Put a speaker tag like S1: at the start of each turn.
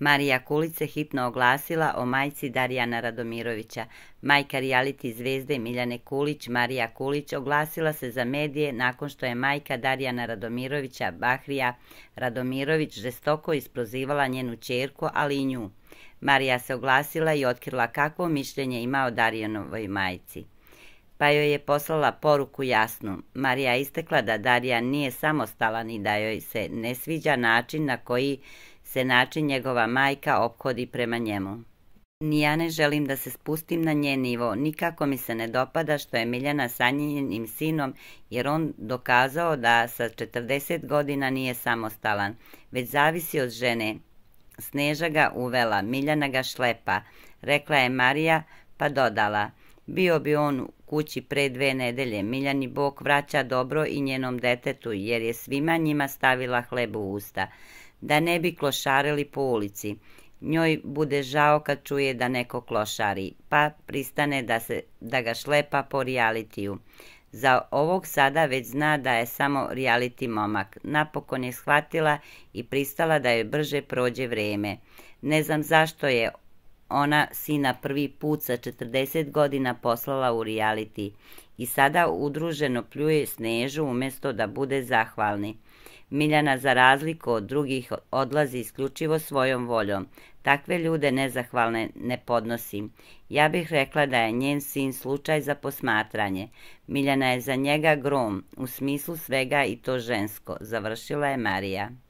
S1: Marija Kulić se hitno oglasila o majci Darijana Radomirovića. Majka reality zvezde Miljane Kulić, Marija Kulić, oglasila se za medije nakon što je majka Darijana Radomirovića, Bahrija Radomirović, žestoko isprozivala njenu čerku, ali i nju. Marija se oglasila i otkrila kakvo mišljenje ima o Darijanovoj majci pa joj je poslala poruku jasnu. Marija istekla da Darija nije samostalan i da joj se ne sviđa način na koji se način njegova majka obhodi prema njemu. Ni ja ne želim da se spustim na nje nivo, nikako mi se ne dopada što je Miljana sa njenim sinom, jer on dokazao da sa 40 godina nije samostalan, već zavisi od žene. Sneža ga uvela, Miljana ga šlepa, rekla je Marija, pa dodala, bio bi on kući pre dve nedelje, Miljani Bok vraća dobro i njenom detetu, jer je svima njima stavila hleb u usta, da ne bi klošarili po ulici. Njoj bude žao kad čuje da neko klošari, pa pristane da, se, da ga šlepa po realitiju. Za ovog sada već zna da je samo reality momak. Napokon je shvatila i pristala da je brže prođe vreme. Ne znam zašto je ona sina prvi put sa 40 godina poslala u reality i sada udruženo pljuje snežu umjesto da bude zahvalni. Miljana za razliku od drugih odlazi isključivo svojom voljom. Takve ljude nezahvalne ne podnosim. Ja bih rekla da je njen sin slučaj za posmatranje. Miljana je za njega grom, u smislu svega i to žensko, završila je Marija.